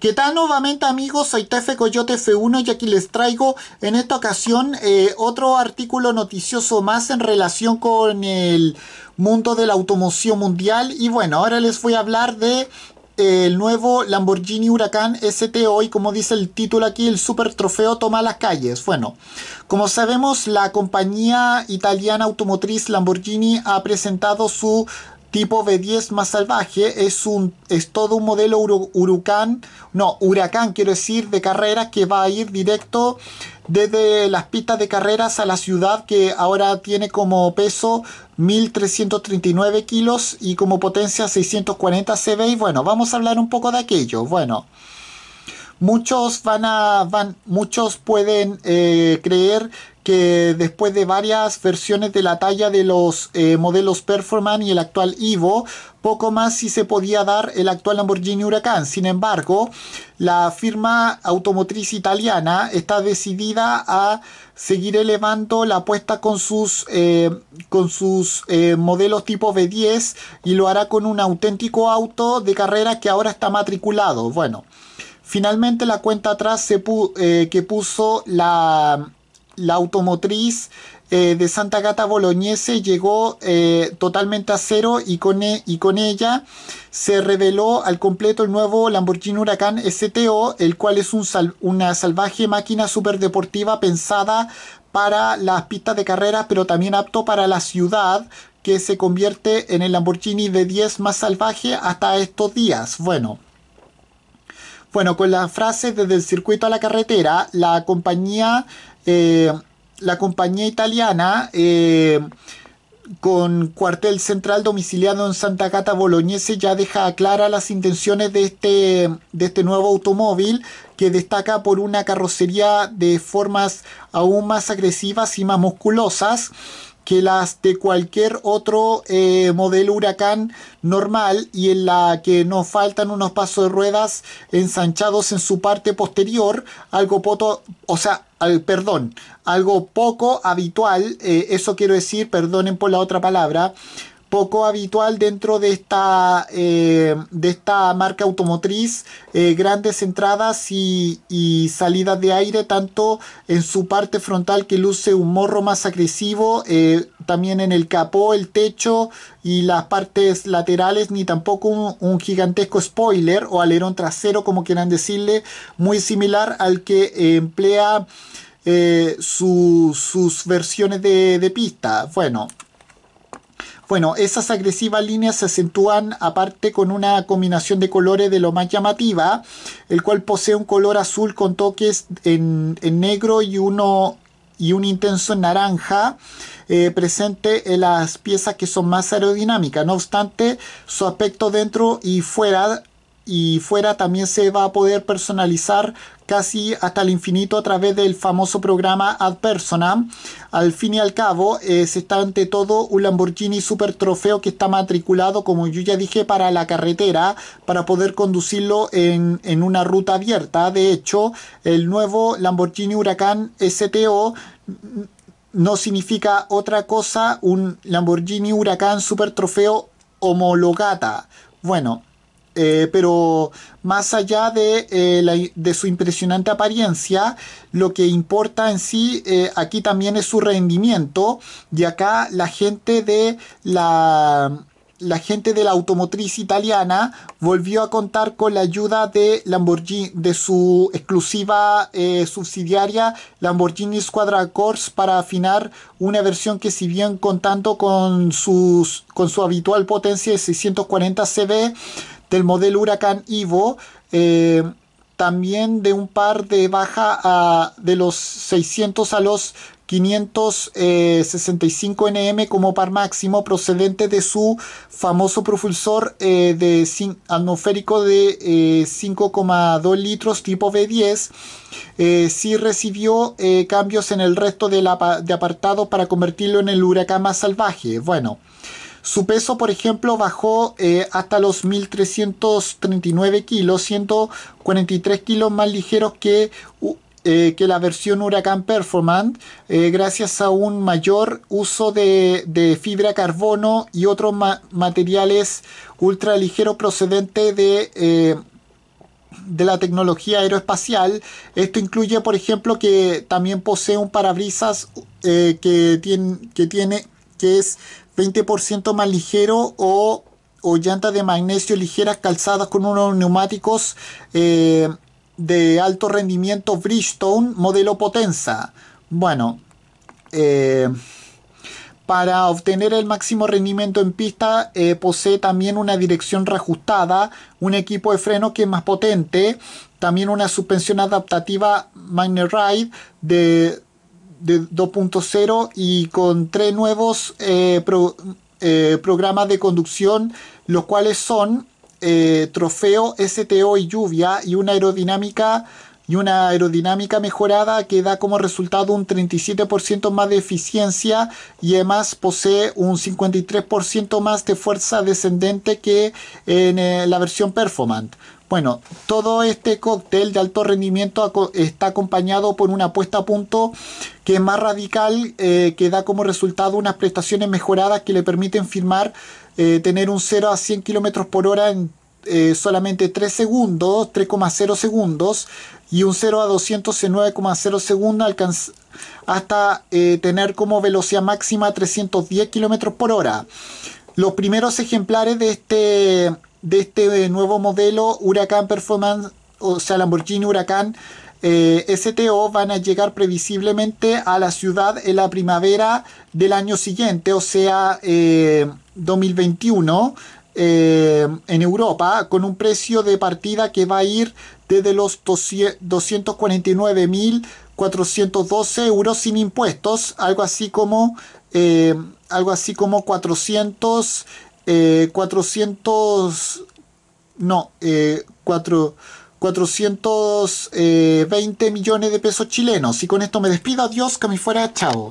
¿Qué tal nuevamente amigos? Soy Tefe Coyote F1 y aquí les traigo en esta ocasión eh, otro artículo noticioso más en relación con el mundo de la automoción mundial. Y bueno, ahora les voy a hablar de eh, el nuevo Lamborghini Huracán STO y como dice el título aquí, el super trofeo toma las calles. Bueno, como sabemos, la compañía italiana automotriz Lamborghini ha presentado su tipo B10 más salvaje, es, un, es todo un modelo huracán, no, huracán quiero decir, de carreras que va a ir directo desde las pistas de carreras a la ciudad que ahora tiene como peso 1339 kilos y como potencia 640 CV y bueno, vamos a hablar un poco de aquello, bueno. Muchos van a, van, muchos pueden eh, creer que después de varias versiones de la talla de los eh, modelos Performance y el actual Ivo poco más si se podía dar el actual Lamborghini Huracán. Sin embargo, la firma automotriz italiana está decidida a seguir elevando la apuesta con sus, eh, con sus eh, modelos tipo B10 y lo hará con un auténtico auto de carrera que ahora está matriculado. Bueno, finalmente la cuenta atrás que puso la la automotriz eh, de Santa Gata Bolognese llegó eh, totalmente a cero y con, e, y con, ella se reveló al completo el nuevo Lamborghini Huracán STO, el cual es una salvaje máquina superdeportiva pensada para las pistas de carreras, pero también apto para la ciudad, que se convierte en el Lamborghini de 10 más salvaje hasta estos días. Bueno. Bueno, con la frase desde el circuito a la carretera, la compañía eh, la compañía italiana eh, con cuartel central domiciliado en Santa Cata Bolognese ya deja clara las intenciones de este, de este nuevo automóvil que destaca por una carrocería de formas aún más agresivas y más musculosas que las de cualquier otro eh, modelo huracán normal y en la que nos faltan unos pasos de ruedas ensanchados en su parte posterior, algo poto, o sea, al, perdón, algo poco habitual, eh, eso quiero decir, perdonen por la otra palabra, poco habitual dentro de esta, eh, de esta marca automotriz, eh, grandes entradas y, salidas de aire, tanto en su parte frontal que luce un morro más agresivo, eh, también en el capó, el techo y las partes laterales, ni tampoco un, gigantesco spoiler o alerón trasero, como quieran decirle, muy similar al que emplea. sus versiones de, de pista. Bueno, bueno, esas agresivas líneas se acentúan aparte con una combinación de colores de lo más llamativa, el cual posee un color azul con toques en, negro y uno y un intenso naranja eh, presente en las piezas que son más aerodinámicas. No obstante, su aspecto dentro y fuera y fuera también se va a poder personalizar casi hasta el infinito a través del famoso programa Ad Persona. Al fin y al cabo, eh, se está ante todo un Lamborghini Super Trofeo que está matriculado, como yo ya dije, para la carretera, para poder conducirlo en, una ruta abierta. De hecho, el nuevo Lamborghini Huracán STO no significa otra cosa un Lamborghini Huracán Super Trofeo homologata. Bueno, eh, pero más allá de, eh, de, su impresionante apariencia, lo que importa en sí eh, aquí también es su rendimiento y acá la gente de la... La gente de la automotriz italiana volvió a contar con la ayuda de Lamborghini, de su exclusiva subsidiaria Lamborghini Squadra Corse para afinar una versión que si bien contando con, sus, con su habitual potencia de 640 CV, del modelo Huracán Ivo, eh, también de un par de baja de los 600 a los 565 eh, nm como par máximo procedente de su famoso propulsor eh, de de atmosférico de 5,2 litros tipo b 10 sí recibió cambios en el resto de, la, de apartados para convertirlo en el huracán más salvaje bueno su peso, por ejemplo, bajó eh, hasta los 1.339 kilos, 143 kilos más ligeros que, eh, que la versión Huracán Performant, eh, gracias a un mayor uso de, de fibra carbono y otros materiales ultraligeros procedentes de de la tecnología aeroespacial. Esto incluye, por ejemplo, que también posee un parabrisas que, que tiene que es 20% más ligero o, o llantas de magnesio ligeras calzadas con unos neumáticos eh, de alto rendimiento Bridgestone modelo Potenza. Bueno, eh, para obtener el máximo rendimiento en pista eh, posee también una dirección reajustada, un equipo de freno que es más potente, también una suspensión adaptativa Magnet Ride de de 2.0 y con tres nuevos eh, eh, programas de conducción, los cuales son eh, Trofeo, STO y Lluvia y una aerodinámica y una aerodinámica mejorada que da como resultado un 37% más de eficiencia y además posee un 53% más de fuerza descendente que en la versión Performant. Bueno, todo este cóctel de alto rendimiento está acompañado por una puesta a punto que es más radical, eh, que da como resultado unas prestaciones mejoradas que le permiten firmar, eh, tener un 0 a 100 km por hora en eh, solamente 3 segundos, 3,0 segundos, y un 0 a 200 en 9,0 segundos, hasta tener como velocidad máxima 310 km por hora. Los primeros ejemplares de este de este eh, nuevo modelo Huracán Performance, o sea, Lamborghini Huracán eh, STO van a llegar previsiblemente a la ciudad en la primavera del año siguiente, o sea, 2021. Eh, en Europa con un precio de partida que va a ir desde los 249.412 euros sin impuestos, algo así como, algo así como 400 eh, 400, no, eh, 4, 420 eh, millones de pesos chilenos. Y con esto me despido, adiós, que me fuera, chao